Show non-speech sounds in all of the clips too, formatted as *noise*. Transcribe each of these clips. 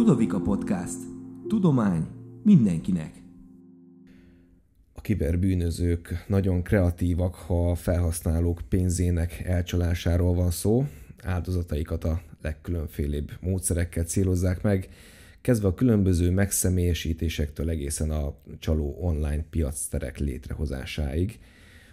Ludovika Podcast. Tudomány mindenkinek. A kiberbűnözők nagyon kreatívak, ha a felhasználók pénzének elcsalásáról van szó. Áldozataikat a legkülönfélébb módszerekkel célozzák meg, kezdve a különböző megszemélyesítésektől egészen a csaló online piacterek létrehozásáig.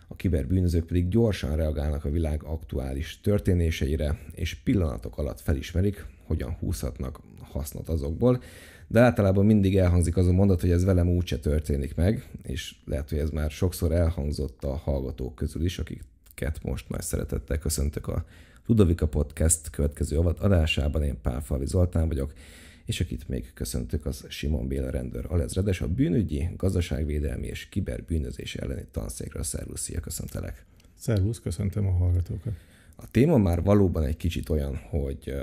A kiberbűnözők pedig gyorsan reagálnak a világ aktuális történéseire, és pillanatok alatt felismerik, hogyan húzhatnak hasznot azokból, de általában mindig elhangzik az a mondat, hogy ez velem úgyse történik meg, és lehet, hogy ez már sokszor elhangzott a hallgatók közül is, akiket most már szeretettel köszöntök a Ludovika Podcast következő adásában. Én Pálfalvi Zoltán vagyok, és akit még köszöntök, az Simon Béla rendőr alezredes, a bűnügyi, gazdaságvédelmi és kiberbűnözés elleni tanszékről. Szervusz, szia, köszöntelek! Szervusz, köszöntöm a hallgatókat! A téma már valóban egy kicsit olyan, hogy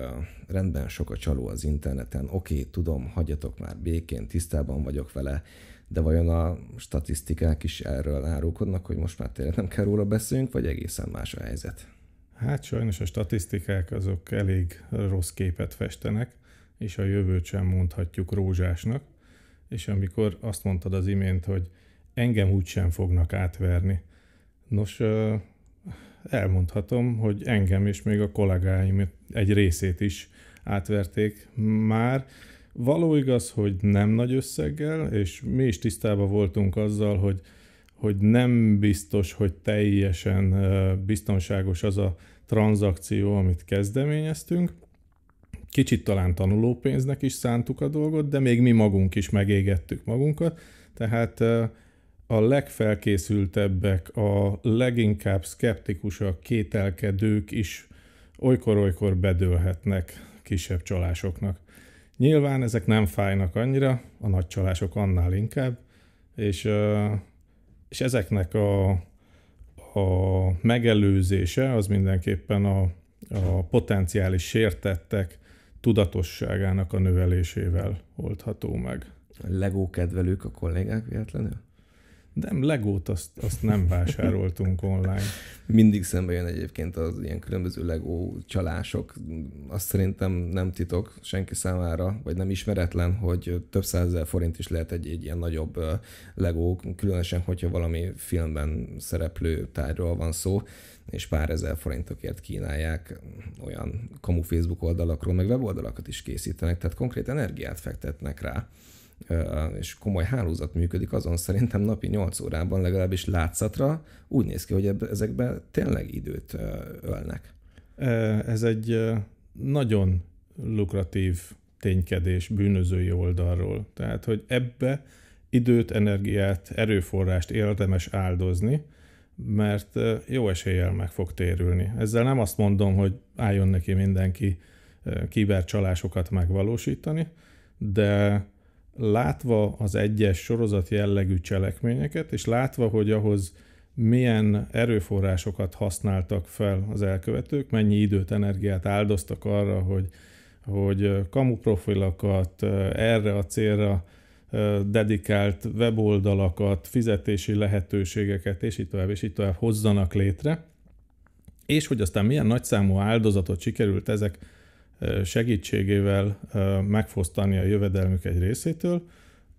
rendben sok a csaló az interneten, oké, tudom, hagyjatok már békén, tisztában vagyok vele, de vajon a statisztikák is erről árulkodnak, hogy most már tényleg nem kell róla beszélünk, vagy egészen más a helyzet? Hát sajnos a statisztikák azok elég rossz képet festenek, és a jövőt sem mondhatjuk rózsásnak, és amikor azt mondtad az imént, hogy engem úgy sem fognak átverni. Nos, elmondhatom, hogy engem és még a kollégáim egy részét is átverték már. Való igaz, hogy nem nagy összeggel, és mi is tisztában voltunk azzal, hogy, hogy nem biztos, hogy teljesen biztonságos az a tranzakció, amit kezdeményeztünk. Kicsit talán tanulópénznek is szántuk a dolgot, de még mi magunk is megégettük magunkat, tehát a legfelkészültebbek, a leginkább szkeptikusak, kételkedők is olykor-olykor bedőlhetnek kisebb csalásoknak. Nyilván ezek nem fájnak annyira, a nagy csalások annál inkább, és, és ezeknek a, a megelőzése az mindenképpen a, a potenciális sértettek tudatosságának a növelésével oldható meg. Legó kedvelők a kollégák véletlenül? Nem, legót azt, azt nem vásároltunk online. Mindig szembe jön egyébként az ilyen különböző legó csalások. Azt szerintem nem titok senki számára, vagy nem ismeretlen, hogy több százezer forint is lehet egy, egy ilyen nagyobb legó, különösen, hogyha valami filmben szereplő tárgyról van szó és pár ezer forintokért kínálják olyan kamu Facebook oldalakról, meg weboldalakat is készítenek, tehát konkrét energiát fektetnek rá és komoly hálózat működik azon, szerintem napi 8 órában legalábbis látszatra úgy néz ki, hogy ezekben tényleg időt ölnek. Ez egy nagyon lukratív ténykedés bűnözői oldalról. Tehát, hogy ebbe időt, energiát, erőforrást érdemes áldozni, mert jó eséllyel meg fog térülni. Ezzel nem azt mondom, hogy álljon neki mindenki kibercsalásokat megvalósítani, de látva az egyes sorozat jellegű cselekményeket, és látva, hogy ahhoz milyen erőforrásokat használtak fel az elkövetők, mennyi időt, energiát áldoztak arra, hogy, hogy kamuprofilakat, erre a célra dedikált weboldalakat, fizetési lehetőségeket, és így tovább, és így tovább hozzanak létre, és hogy aztán milyen nagyszámú áldozatot sikerült ezek segítségével megfosztani a jövedelmük egy részétől,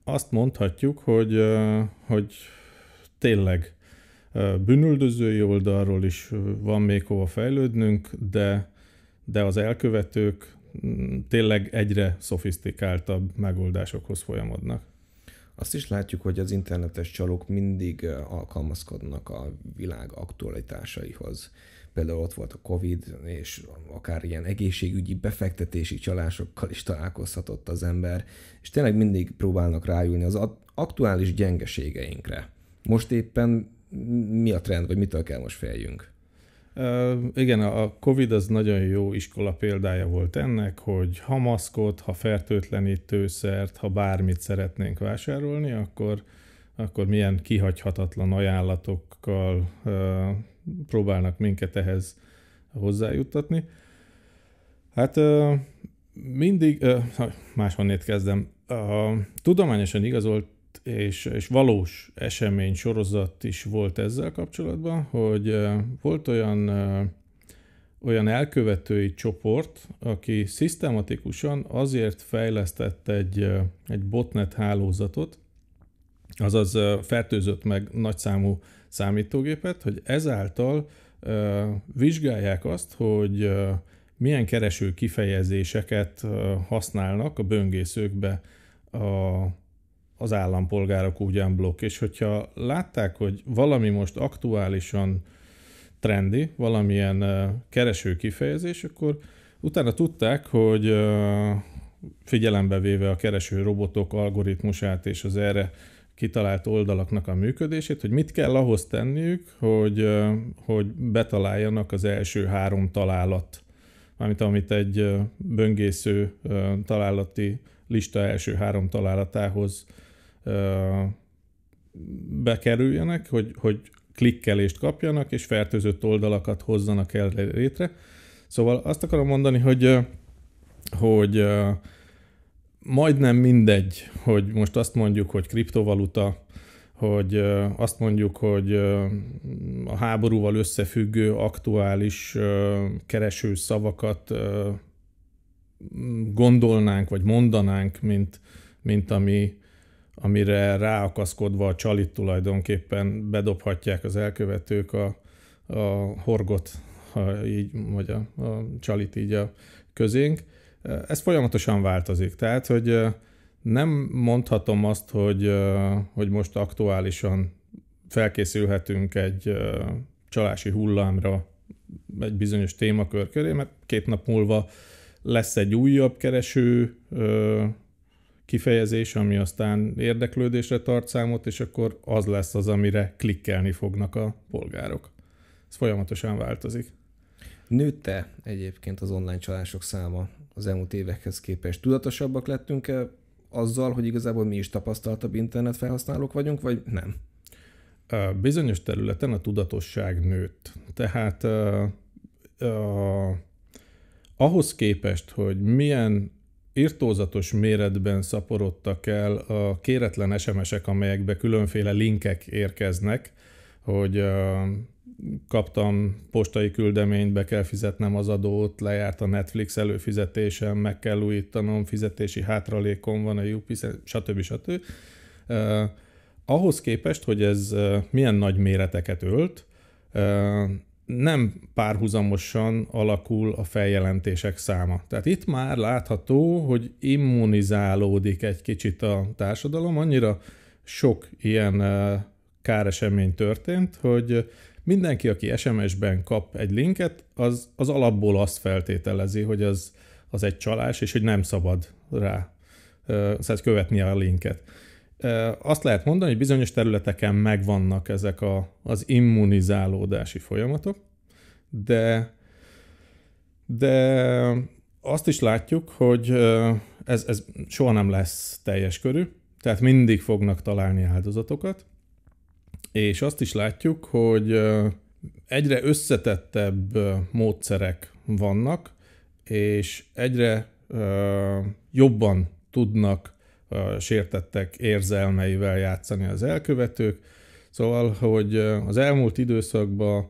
azt mondhatjuk, hogy, hogy tényleg bűnüldözői oldalról is van még hova fejlődnünk, de, de az elkövetők mm, tényleg egyre szofisztikáltabb megoldásokhoz folyamodnak. Azt is látjuk, hogy az internetes csalók mindig alkalmazkodnak a világ aktualitásaihoz például ott volt a Covid, és akár ilyen egészségügyi befektetési csalásokkal is találkozhatott az ember, és tényleg mindig próbálnak rájönni az aktuális gyengeségeinkre. Most éppen mi a trend, vagy mitől kell most féljünk? Uh, igen, a COVID az nagyon jó iskola példája volt ennek, hogy ha maszkot, ha fertőtlenítőszert, ha bármit szeretnénk vásárolni, akkor akkor milyen kihagyhatatlan ajánlatokkal próbálnak minket ehhez hozzájuttatni. Hát mindig, máshonnét kezdem, a tudományosan igazolt és, és valós esemény sorozat is volt ezzel kapcsolatban, hogy volt olyan olyan elkövetői csoport, aki szisztematikusan azért fejlesztett egy, egy botnet hálózatot, azaz fertőzött meg nagyszámú számítógépet, hogy ezáltal vizsgálják azt, hogy milyen kereső kifejezéseket használnak a böngészőkbe a, az állampolgárok ugyan blokk. És hogyha látták, hogy valami most aktuálisan trendi, valamilyen kereső kifejezés, akkor utána tudták, hogy figyelembe véve a kereső robotok algoritmusát és az erre kitalált oldalaknak a működését, hogy mit kell ahhoz tenniük, hogy, hogy betaláljanak az első három találat, amit amit egy böngésző találati lista első három találatához bekerüljenek, hogy, hogy klikkelést kapjanak, és fertőzött oldalakat hozzanak el létre. Szóval azt akarom mondani, hogy, hogy majdnem mindegy, hogy most azt mondjuk, hogy kriptovaluta, hogy azt mondjuk, hogy a háborúval összefüggő aktuális kereső szavakat gondolnánk, vagy mondanánk, mint, mint ami, amire ráakaszkodva a csalit tulajdonképpen bedobhatják az elkövetők a, a horgot, ha így, vagy a, a csalit így a közénk ez folyamatosan változik, tehát hogy nem mondhatom azt, hogy, hogy most aktuálisan felkészülhetünk egy csalási hullámra egy bizonyos témakör köré, mert két nap múlva lesz egy újabb kereső kifejezés, ami aztán érdeklődésre tart számot, és akkor az lesz az, amire klikkelni fognak a polgárok. Ez folyamatosan változik. Nőtte egyébként az online csalások száma az elmúlt évekhez képest. Tudatosabbak lettünk-e azzal, hogy igazából mi is tapasztaltabb felhasználók vagyunk, vagy nem? Bizonyos területen a tudatosság nőtt. Tehát uh, uh, ahhoz képest, hogy milyen irtózatos méretben szaporodtak el a kéretlen SMS-ek, amelyekbe különféle linkek érkeznek, hogy uh, kaptam postai küldeményt, be kell fizetnem az adót, lejárt a Netflix előfizetésem, meg kell újítanom, fizetési hátralékom van a UPI, stb. stb. ahhoz képest, hogy ez milyen nagy méreteket ölt, nem párhuzamosan alakul a feljelentések száma. Tehát itt már látható, hogy immunizálódik egy kicsit a társadalom, annyira sok ilyen káresemény történt, hogy Mindenki, aki SMS-ben kap egy linket, az, az alapból azt feltételezi, hogy az, az egy csalás, és hogy nem szabad rá szóval követni a linket. Azt lehet mondani, hogy bizonyos területeken megvannak ezek a, az immunizálódási folyamatok, de, de azt is látjuk, hogy ez, ez soha nem lesz teljes körű, tehát mindig fognak találni áldozatokat, és azt is látjuk, hogy egyre összetettebb módszerek vannak, és egyre jobban tudnak sértettek érzelmeivel játszani az elkövetők. Szóval, hogy az elmúlt időszakban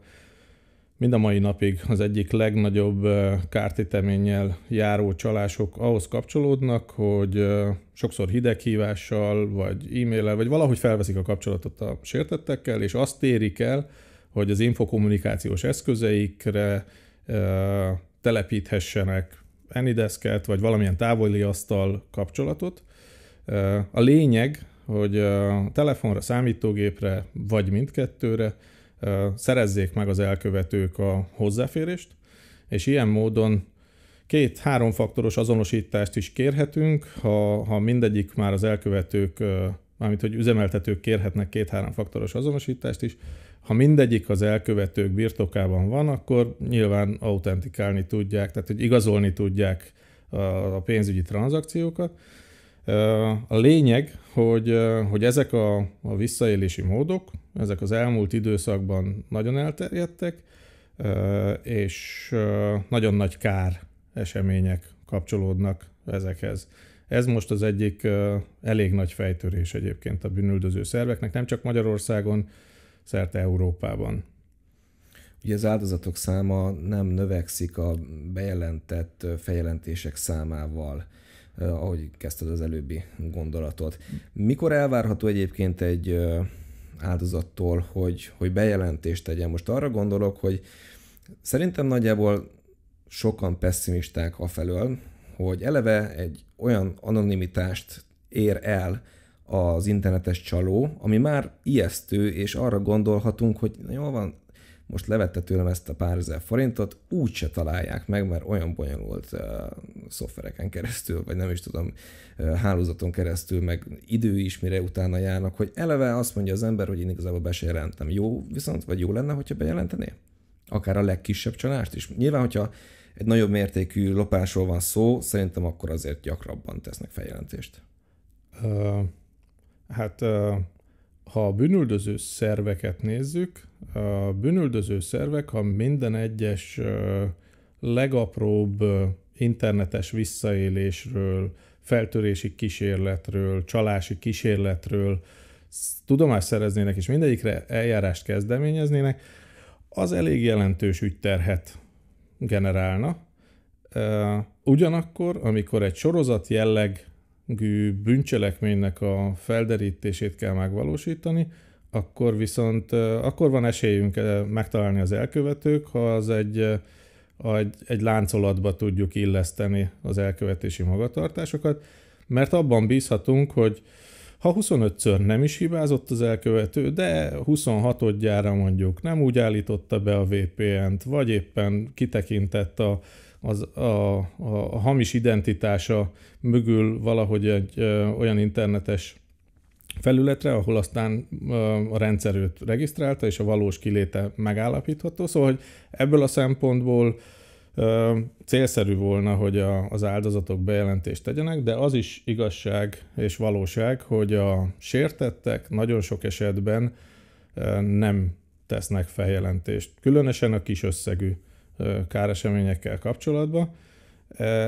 Mind a mai napig az egyik legnagyobb kártéteménnyel járó csalások ahhoz kapcsolódnak, hogy sokszor hideghívással, vagy e-maillel, vagy valahogy felveszik a kapcsolatot a sértettekkel, és azt érik el, hogy az infokommunikációs eszközeikre telepíthessenek Anydesket, vagy valamilyen távoli asztal kapcsolatot. A lényeg, hogy a telefonra, számítógépre, vagy mindkettőre szerezzék meg az elkövetők a hozzáférést, és ilyen módon két-három faktoros azonosítást is kérhetünk, ha, ha mindegyik már az elkövetők, mármint hogy üzemeltetők kérhetnek két-három faktoros azonosítást is, ha mindegyik az elkövetők birtokában van, akkor nyilván autentikálni tudják, tehát hogy igazolni tudják a pénzügyi tranzakciókat, a lényeg, hogy, hogy ezek a, a visszaélési módok, ezek az elmúlt időszakban nagyon elterjedtek, és nagyon nagy kár események kapcsolódnak ezekhez. Ez most az egyik elég nagy fejtörés egyébként a bűnüldöző szerveknek, nem csak Magyarországon, szerte Európában. Ugye az áldozatok száma nem növekszik a bejelentett feljelentések számával ahogy kezdted az előbbi gondolatot. Mikor elvárható egyébként egy áldozattól, hogy, hogy bejelentést tegyen? Most arra gondolok, hogy szerintem nagyjából sokan pessimisták afelől, hogy eleve egy olyan anonimitást ér el az internetes csaló, ami már ijesztő, és arra gondolhatunk, hogy jól van, most levette tőlem ezt a pár ezer forintot, úgyse találják meg, mert olyan bonyolult uh, szoftvereken keresztül, vagy nem is tudom, uh, hálózaton keresztül, meg idő is, mire utána járnak, hogy eleve azt mondja az ember, hogy én igazából be se jelentem. Jó viszont, vagy jó lenne, hogyha bejelentené? Akár a legkisebb csalást is. Nyilván, hogyha egy nagyobb mértékű lopásról van szó, szerintem akkor azért gyakrabban tesznek feljelentést. Uh, hát uh, ha a bűnüldöző szerveket nézzük, a bűnüldöző szervek, ha minden egyes legapróbb internetes visszaélésről, feltörési kísérletről, csalási kísérletről tudomást szereznének, és mindegyikre eljárást kezdeményeznének, az elég jelentős ügyterhet generálna. Ugyanakkor, amikor egy sorozat jellegű bűncselekménynek a felderítését kell megvalósítani, akkor viszont akkor van esélyünk megtalálni az elkövetők, ha az egy, egy, egy láncolatba tudjuk illeszteni az elkövetési magatartásokat, mert abban bízhatunk, hogy ha 25-ször nem is hibázott az elkövető, de 26-odjára mondjuk nem úgy állította be a VPN-t, vagy éppen kitekintett a, az, a, a, a hamis identitása mögül valahogy egy ö, olyan internetes felületre, ahol aztán a rendszer őt regisztrálta, és a valós kiléte megállapítható. Szóval, hogy ebből a szempontból célszerű volna, hogy az áldozatok bejelentést tegyenek, de az is igazság és valóság, hogy a sértettek nagyon sok esetben nem tesznek feljelentést, különösen a kis összegű káreseményekkel kapcsolatban.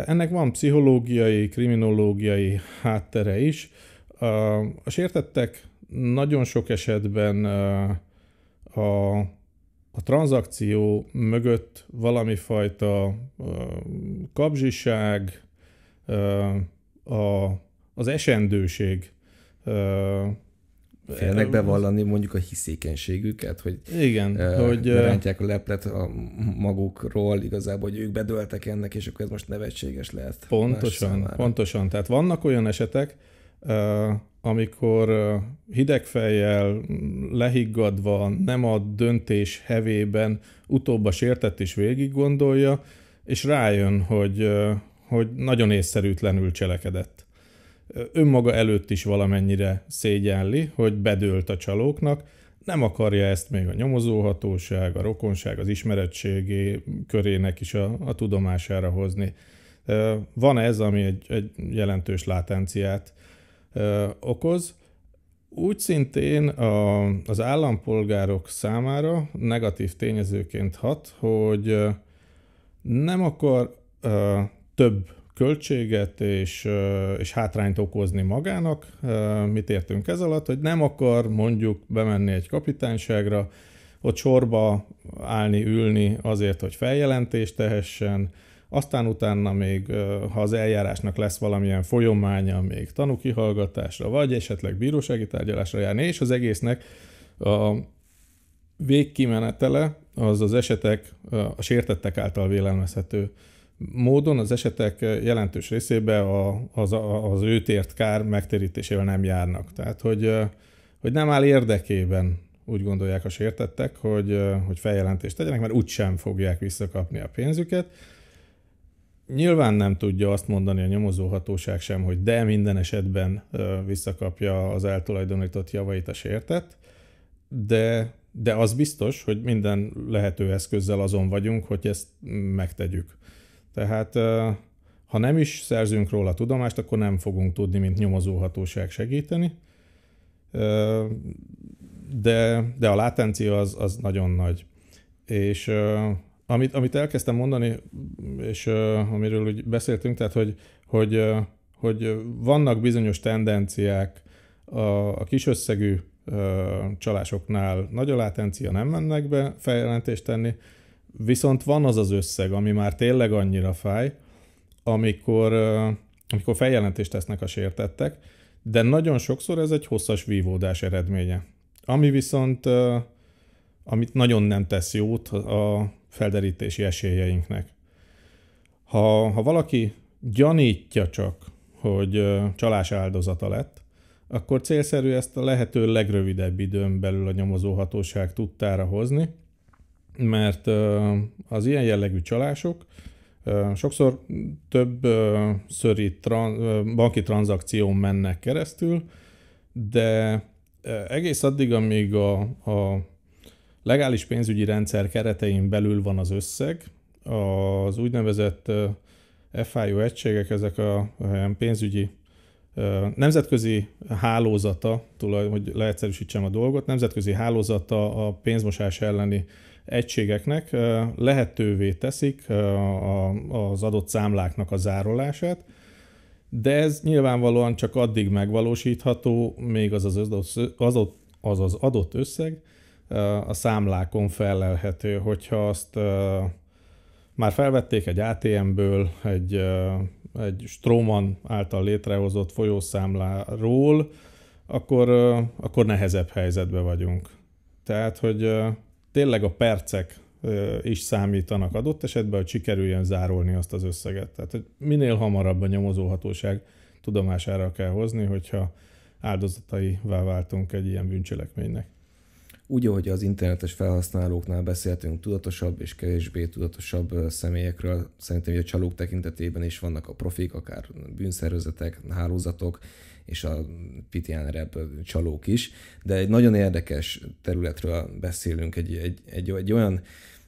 Ennek van pszichológiai, kriminológiai háttere is, a sértettek nagyon sok esetben a, a tranzakció mögött valami fajta kapzsiság, a, az esendőség félnek bevallani mondjuk a hiszékenységüket, hogy igen, uh, hogy rántják a leplet a magukról igazából, hogy ők bedöltek ennek, és akkor ez most nevetséges lehet. Pontosan, pontosan. Tehát vannak olyan esetek, amikor hidegfejjel, lehiggadva, nem a döntés hevében utóbb a sértett is végig gondolja, és rájön, hogy, hogy nagyon észszerűtlenül cselekedett. Önmaga előtt is valamennyire szégyenli, hogy bedőlt a csalóknak, nem akarja ezt még a nyomozóhatóság, a rokonság, az ismeretségé körének is a, a tudomására hozni. Van ez, ami egy, egy jelentős látenciát okoz. Úgy szintén a, az állampolgárok számára negatív tényezőként hat, hogy nem akar több költséget és, és hátrányt okozni magának. Mit értünk ez alatt? Hogy nem akar mondjuk bemenni egy kapitányságra, ott sorba állni, ülni azért, hogy feljelentést tehessen, aztán utána még, ha az eljárásnak lesz valamilyen folyománya, még tanúkihallgatásra, vagy esetleg bírósági tárgyalásra járni, és az egésznek a végkimenetele az az esetek, a sértettek által vélelmezhető módon az esetek jelentős részében a, az, az őt ért kár megtérítésével nem járnak. Tehát, hogy, hogy nem áll érdekében úgy gondolják a sértettek, hogy, hogy feljelentést tegyenek, mert úgysem fogják visszakapni a pénzüket, Nyilván nem tudja azt mondani a nyomozóhatóság sem, hogy de minden esetben visszakapja az eltulajdonított javait a sértet, de, de az biztos, hogy minden lehető eszközzel azon vagyunk, hogy ezt megtegyük. Tehát ha nem is szerzünk róla tudomást, akkor nem fogunk tudni, mint nyomozóhatóság segíteni, de, de a látencia az, az nagyon nagy. És amit, amit elkezdtem mondani, és uh, amiről úgy beszéltünk, tehát hogy, hogy, uh, hogy vannak bizonyos tendenciák a, a kisösszegű uh, csalásoknál nagy a látencia, nem mennek be feljelentést tenni, viszont van az az összeg, ami már tényleg annyira fáj, amikor, uh, amikor feljelentést tesznek a sértettek, de nagyon sokszor ez egy hosszas vívódás eredménye. Ami viszont, uh, amit nagyon nem tesz jót a felderítési esélyeinknek. Ha, ha valaki gyanítja csak, hogy csalás áldozata lett, akkor célszerű ezt a lehető legrövidebb időn belül a nyomozóhatóság tudtára hozni, mert az ilyen jellegű csalások sokszor több szöri tran- banki tranzakción mennek keresztül, de egész addig, amíg a, a Legális pénzügyi rendszer keretein belül van az összeg, az úgynevezett FIU egységek, ezek a pénzügyi nemzetközi hálózata, hogy leegyszerűsítsem a dolgot, nemzetközi hálózata a pénzmosás elleni egységeknek lehetővé teszik az adott számláknak a zárolását, de ez nyilvánvalóan csak addig megvalósítható, még az az, az, az adott összeg, a számlákon felelhető, hogyha azt már felvették egy ATM-ből, egy, egy Stroman által létrehozott folyószámláról, akkor, akkor nehezebb helyzetbe vagyunk. Tehát, hogy tényleg a percek is számítanak adott esetben, hogy sikerüljön zárolni azt az összeget. Tehát, hogy minél hamarabb a nyomozóhatóság tudomására kell hozni, hogyha áldozataivá váltunk egy ilyen bűncselekménynek. Úgy, ahogy az internetes felhasználóknál beszéltünk tudatosabb és kevésbé tudatosabb személyekről, szerintem hogy a csalók tekintetében is vannak a profik, akár bűnszervezetek, hálózatok, és a pitiánerebb csalók is, de egy nagyon érdekes területről beszélünk, egy, egy, egy, egy olyan,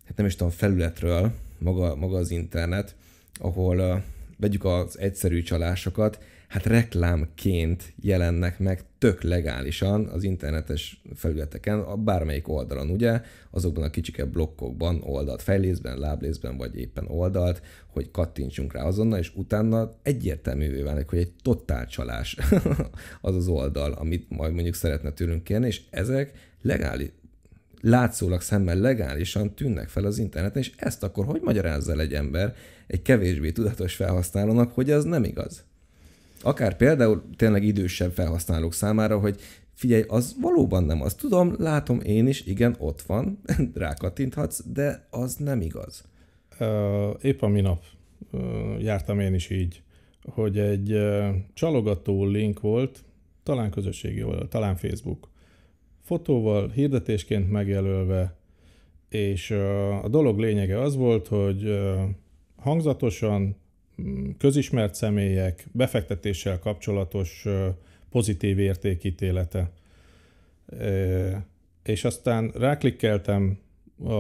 hát nem is tudom, felületről maga, maga az internet, ahol vegyük az egyszerű csalásokat, hát reklámként jelennek meg tök legálisan az internetes felületeken, a bármelyik oldalon ugye, azokban a kicsike blokkokban, oldalt fejlészben, láblészben, vagy éppen oldalt, hogy kattintsunk rá azonnal, és utána egyértelművé válik, hogy egy totál csalás *laughs* az az oldal, amit majd mondjuk szeretne tőlünk kérni, és ezek legális, látszólag szemmel legálisan tűnnek fel az interneten, és ezt akkor hogy magyarázza egy ember egy kevésbé tudatos felhasználónak, hogy ez nem igaz? akár például tényleg idősebb felhasználók számára, hogy figyelj, az valóban nem az. Tudom, látom én is, igen, ott van, *laughs* rákattinthatsz, de az nem igaz. Épp a minap jártam én is így, hogy egy csalogató link volt, talán közösségi oldal, talán Facebook, fotóval, hirdetésként megjelölve, és a dolog lényege az volt, hogy hangzatosan Mm, közismert személyek, befektetéssel kapcsolatos pozitív értékítélete. És aztán ráklikkeltem a,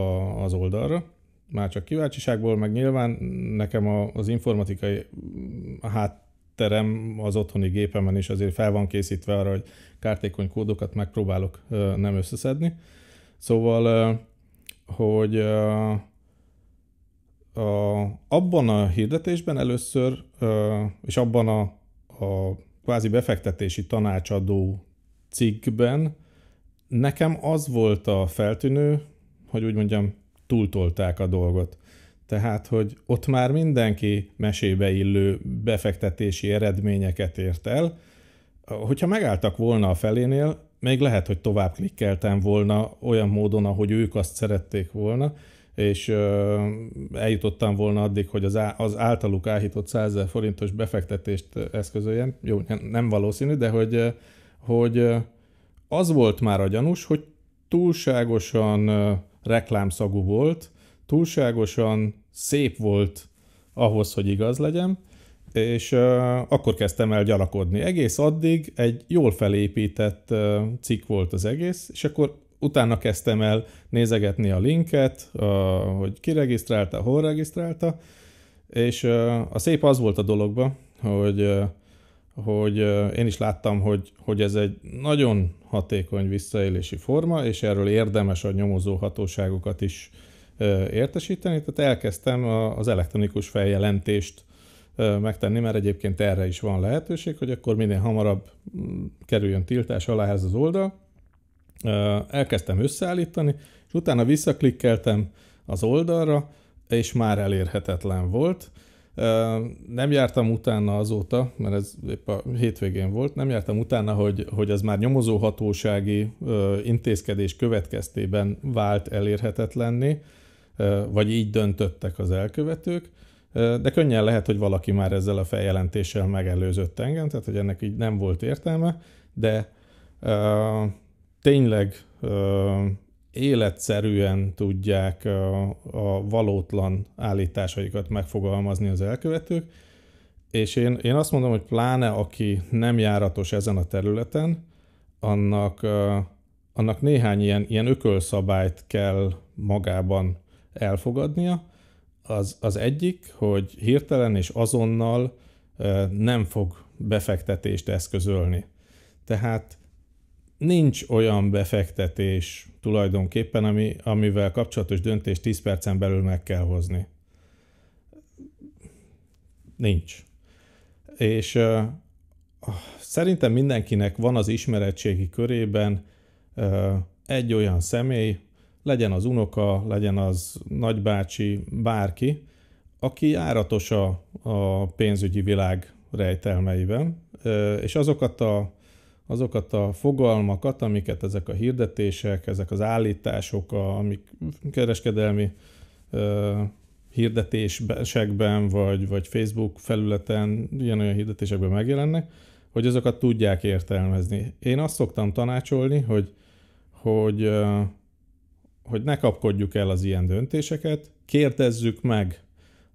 az oldalra, már csak kíváncsiságból, meg nyilván nekem a, az informatikai mm, hátterem az otthoni gépemen is azért fel van készítve arra, hogy kártékony kódokat megpróbálok nem összeszedni. Szóval, hogy a, abban a hirdetésben először, és abban a, a kvázi befektetési tanácsadó cikkben nekem az volt a feltűnő, hogy úgy mondjam, túltolták a dolgot. Tehát, hogy ott már mindenki mesébe illő befektetési eredményeket ért el. Hogyha megálltak volna a felénél, még lehet, hogy tovább klikkeltem volna olyan módon, ahogy ők azt szerették volna, és eljutottam volna addig, hogy az, általuk áhított 100 forintos befektetést eszközöljem. Jó, nem valószínű, de hogy, hogy az volt már a gyanús, hogy túlságosan reklámszagú volt, túlságosan szép volt ahhoz, hogy igaz legyen, és akkor kezdtem el gyanakodni. Egész addig egy jól felépített cikk volt az egész, és akkor utána kezdtem el nézegetni a linket, hogy ki regisztrálta, hol regisztrálta, és a szép az volt a dologban, hogy, hogy én is láttam, hogy, hogy ez egy nagyon hatékony visszaélési forma, és erről érdemes a nyomozó hatóságokat is értesíteni, tehát elkezdtem az elektronikus feljelentést megtenni, mert egyébként erre is van lehetőség, hogy akkor minél hamarabb mm, kerüljön tiltás alá ez az oldal, elkezdtem összeállítani, és utána visszaklikkeltem az oldalra, és már elérhetetlen volt. Nem jártam utána azóta, mert ez épp a hétvégén volt, nem jártam utána, hogy, hogy az már nyomozóhatósági intézkedés következtében vált elérhetetlenné, vagy így döntöttek az elkövetők, de könnyen lehet, hogy valaki már ezzel a feljelentéssel megelőzött engem, tehát hogy ennek így nem volt értelme, de tényleg ö, életszerűen tudják a, a valótlan állításaikat megfogalmazni az elkövetők, és én, én azt mondom, hogy pláne aki nem járatos ezen a területen, annak, ö, annak néhány ilyen, ilyen ökölszabályt kell magában elfogadnia. Az, az egyik, hogy hirtelen és azonnal ö, nem fog befektetést eszközölni. Tehát nincs olyan befektetés tulajdonképpen, ami, amivel kapcsolatos döntést 10 percen belül meg kell hozni. Nincs. És uh, szerintem mindenkinek van az ismeretségi körében uh, egy olyan személy, legyen az unoka, legyen az nagybácsi, bárki, aki járatos a, a pénzügyi világ rejtelmeiben, uh, és azokat a azokat a fogalmakat, amiket ezek a hirdetések, ezek az állítások, amik kereskedelmi hirdetésekben, vagy, vagy Facebook felületen, ilyen-olyan hirdetésekben megjelennek, hogy azokat tudják értelmezni. Én azt szoktam tanácsolni, hogy, hogy, hogy ne kapkodjuk el az ilyen döntéseket, kérdezzük meg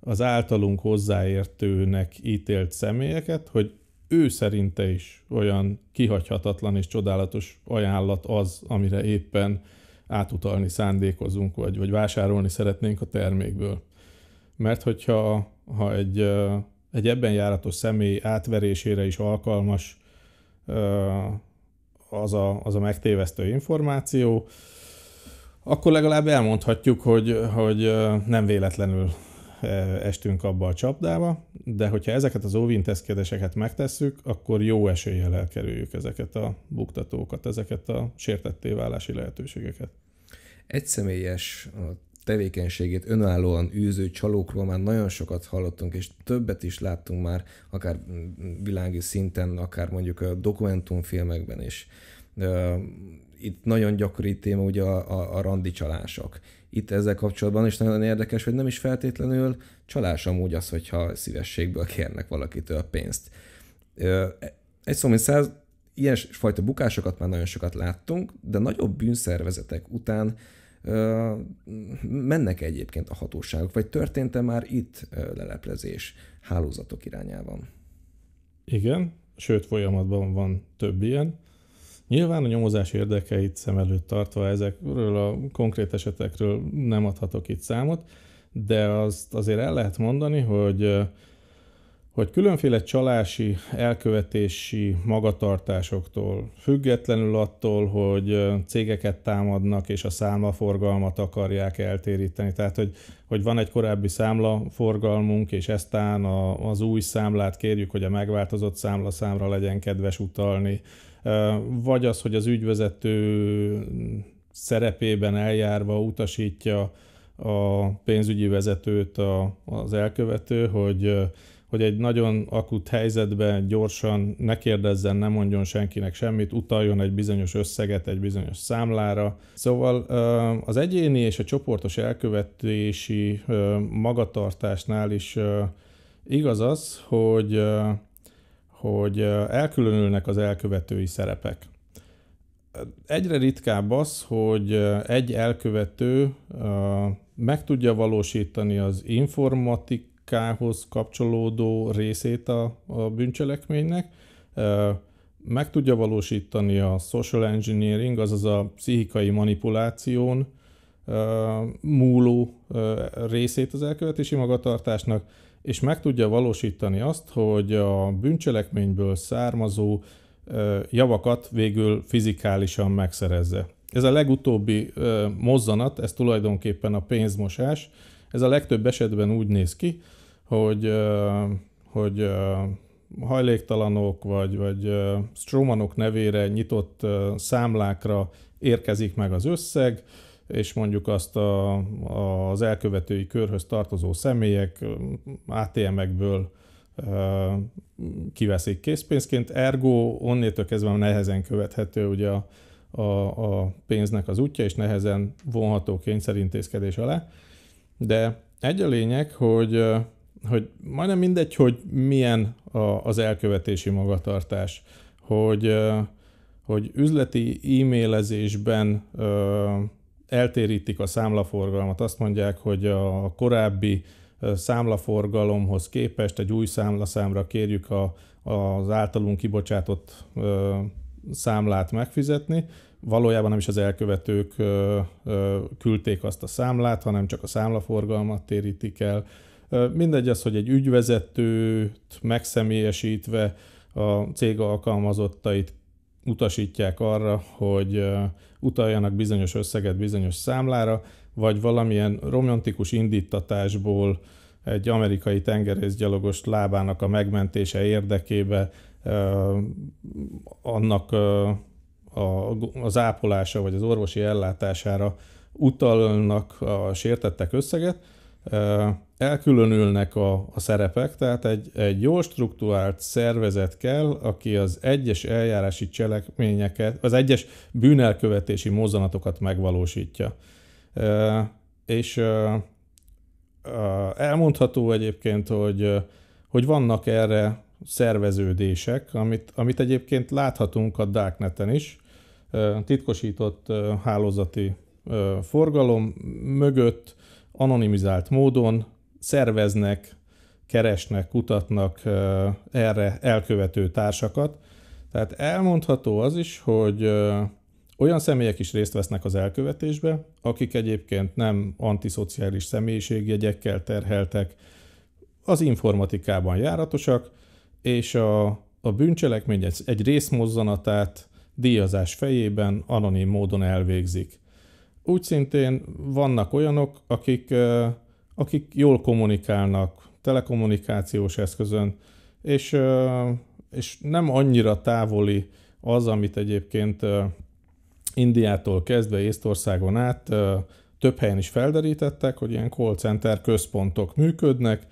az általunk hozzáértőnek ítélt személyeket, hogy ő szerinte is olyan kihagyhatatlan és csodálatos ajánlat az, amire éppen átutalni szándékozunk, vagy, vagy vásárolni szeretnénk a termékből. Mert hogyha ha egy, egy ebben járatos személy átverésére is alkalmas az a, az a megtévesztő információ, akkor legalább elmondhatjuk, hogy, hogy nem véletlenül Eh, estünk abba a csapdába, de hogyha ezeket az óvintézkedéseket megtesszük, akkor jó eséllyel elkerüljük ezeket a buktatókat, ezeket a sértetté válási lehetőségeket. Egy személyes tevékenységét önállóan űző csalókról már nagyon sokat hallottunk, és többet is láttunk már, akár világi szinten, akár mondjuk a dokumentumfilmekben is. Itt nagyon gyakori téma ugye a, a, a randi csalások itt ezzel kapcsolatban is nagyon érdekes, hogy nem is feltétlenül csalás amúgy az, hogyha szívességből kérnek valakitől pénzt. Egy szó, mint száz, ilyen fajta bukásokat már nagyon sokat láttunk, de nagyobb bűnszervezetek után mennek egyébként a hatóságok, vagy történt-e már itt leleplezés hálózatok irányában? Igen, sőt folyamatban van több ilyen. Nyilván a nyomozás érdekeit szem előtt tartva ezekről a konkrét esetekről nem adhatok itt számot, de azt azért el lehet mondani, hogy hogy különféle csalási, elkövetési magatartásoktól, függetlenül attól, hogy cégeket támadnak és a számlaforgalmat akarják eltéríteni. Tehát, hogy, hogy van egy korábbi számlaforgalmunk, és eztán a, az új számlát kérjük, hogy a megváltozott számla számra legyen kedves utalni vagy az, hogy az ügyvezető szerepében eljárva utasítja a pénzügyi vezetőt a, az elkövető, hogy hogy egy nagyon akut helyzetben gyorsan ne kérdezzen, ne mondjon senkinek semmit, utaljon egy bizonyos összeget egy bizonyos számlára. Szóval az egyéni és a csoportos elkövetési magatartásnál is igaz az, hogy hogy elkülönülnek az elkövetői szerepek. Egyre ritkább az, hogy egy elkövető meg tudja valósítani az informatikához kapcsolódó részét a, bűncselekménynek, meg tudja valósítani a social engineering, azaz a pszichikai manipuláción múló részét az elkövetési magatartásnak, és meg tudja valósítani azt, hogy a bűncselekményből származó javakat végül fizikálisan megszerezze. Ez a legutóbbi mozzanat, ez tulajdonképpen a pénzmosás. Ez a legtöbb esetben úgy néz ki, hogy, hogy hajléktalanok vagy, vagy strómanok nevére nyitott számlákra érkezik meg az összeg, és mondjuk azt a, az elkövetői körhöz tartozó személyek mm, ATM-ekből kiveszik készpénzként, ergo onnétől kezdve nehezen követhető ugye a, a, a pénznek az útja, és nehezen vonható kényszerintézkedés alá. De egy a lényeg, hogy, hogy majdnem mindegy, hogy milyen a, az elkövetési magatartás, hogy, hogy üzleti e-mailezésben eltérítik a számlaforgalmat, azt mondják, hogy a korábbi számlaforgalomhoz képest egy új számlaszámra kérjük a, az általunk kibocsátott ö, számlát megfizetni. Valójában nem is az elkövetők ö, ö, küldték azt a számlát, hanem csak a számlaforgalmat térítik el. Ö, mindegy az, hogy egy ügyvezetőt megszemélyesítve a cég alkalmazottait utasítják arra, hogy utaljanak bizonyos összeget bizonyos számlára, vagy valamilyen romantikus indítatásból egy amerikai tengerészgyalogos lábának a megmentése érdekébe annak az ápolása vagy az orvosi ellátására utalnak a sértettek összeget, elkülönülnek a, a szerepek, tehát egy, egy jól struktúrált szervezet kell, aki az egyes eljárási cselekményeket, az egyes bűnelkövetési mozzanatokat megvalósítja. És elmondható egyébként, hogy, hogy vannak erre szerveződések, amit, amit egyébként láthatunk a Darkneten is, titkosított hálózati forgalom mögött anonimizált módon szerveznek, keresnek, kutatnak erre elkövető társakat. Tehát elmondható az is, hogy olyan személyek is részt vesznek az elkövetésbe, akik egyébként nem antiszociális személyiségjegyekkel terheltek, az informatikában járatosak, és a, a bűncselekmény egy részmozzanatát díjazás fejében anonim módon elvégzik úgy szintén vannak olyanok, akik, akik jól kommunikálnak telekommunikációs eszközön, és, és nem annyira távoli az, amit egyébként Indiától kezdve Észtországon át több helyen is felderítettek, hogy ilyen call center központok működnek,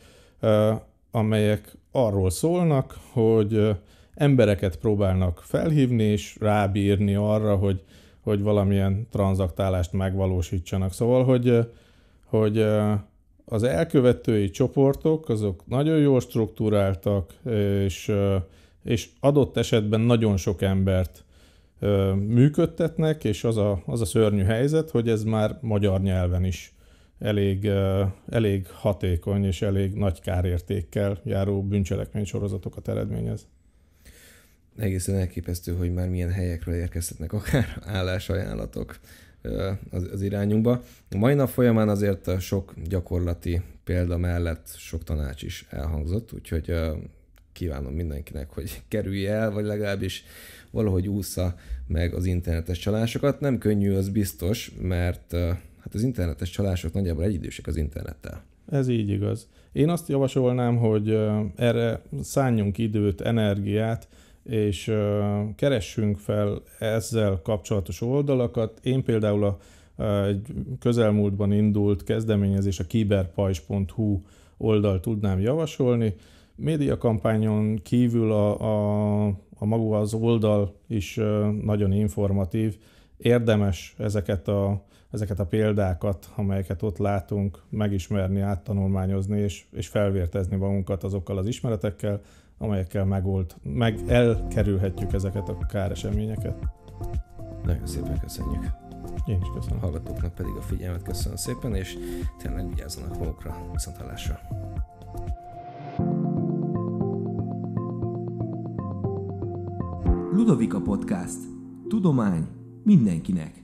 amelyek arról szólnak, hogy embereket próbálnak felhívni és rábírni arra, hogy hogy valamilyen tranzaktálást megvalósítsanak. Szóval, hogy, hogy az elkövetői csoportok, azok nagyon jól struktúráltak, és, és adott esetben nagyon sok embert működtetnek, és az a, az a szörnyű helyzet, hogy ez már magyar nyelven is elég, elég hatékony és elég nagy kárértékkel járó bűncselekmény sorozatokat eredményez egészen elképesztő, hogy már milyen helyekről érkezhetnek akár állásajánlatok az, az irányunkba. A mai nap folyamán azért sok gyakorlati példa mellett sok tanács is elhangzott, úgyhogy kívánom mindenkinek, hogy kerülje el, vagy legalábbis valahogy ússza meg az internetes csalásokat. Nem könnyű, az biztos, mert hát az internetes csalások nagyjából egyidősek az internettel. Ez így igaz. Én azt javasolnám, hogy erre szálljunk időt, energiát, és keressünk fel ezzel kapcsolatos oldalakat. Én például a, uh, egy közelmúltban indult kezdeményezés a kiberpajs.hu oldal tudnám javasolni. Médiakampányon kívül a, a, a maga az oldal is nagyon informatív, érdemes ezeket a, ezeket a példákat, amelyeket ott látunk, megismerni, áttanulmányozni és, és felvértezni magunkat azokkal az ismeretekkel, amelyekkel megold, meg elkerülhetjük ezeket a káreseményeket. Nagyon szépen köszönjük. Én is köszönöm. A hallgatóknak pedig a figyelmet köszönöm szépen, és tényleg vigyázzanak magukra. Viszont hallásra. Ludovika Podcast. Tudomány mindenkinek.